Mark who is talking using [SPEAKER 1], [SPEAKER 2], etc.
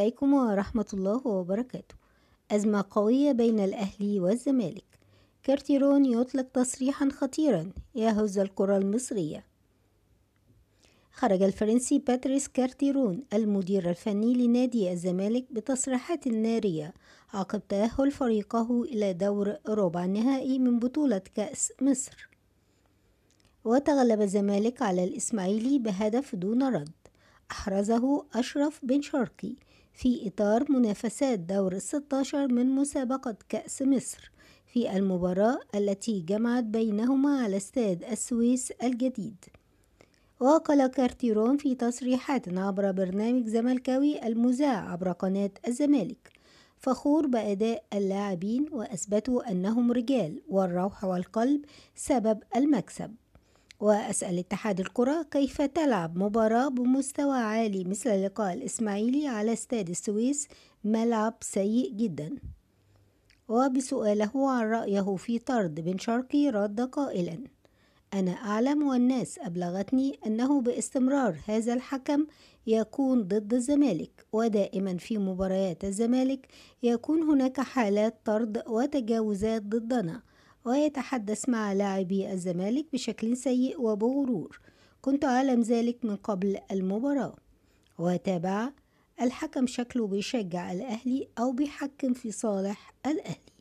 [SPEAKER 1] عليكم ورحمة الله وبركاته أزمة قوية بين الأهلي والزمالك كارتيرون يطلق تصريحا خطيرا يهز الكرة المصرية خرج الفرنسي باتريس كارتيرون المدير الفني لنادي الزمالك بتصريحات نارية عقب تأهل فريقه إلى دور ربع النهائي من بطولة كأس مصر وتغلب الزمالك على الإسماعيلي بهدف دون رد أحرزه أشرف بن شرقي في إطار منافسات دور الستاشر من مسابقة كأس مصر في المباراة التي جمعت بينهما على استاد السويس الجديد وقال كارتيرون في تصريحات عبر برنامج زملكاوي المذاع عبر قناة الزمالك فخور بأداء اللاعبين وأثبتوا أنهم رجال والروح والقلب سبب المكسب وأسأل اتحاد الكرة كيف تلعب مباراة بمستوى عالي مثل لقاء الإسماعيلي على استاد السويس ملعب سيء جدا وبسؤاله عن رأيه في طرد بن شرقي رد قائلا أنا أعلم والناس أبلغتني أنه باستمرار هذا الحكم يكون ضد الزمالك ودائما في مباريات الزمالك يكون هناك حالات طرد وتجاوزات ضدنا ويتحدث مع لاعبي الزمالك بشكل سيء وبغرور كنت أعلم ذلك من قبل المباراة وتابع الحكم شكله بيشجع الأهلي أو بيحكم في صالح الأهلي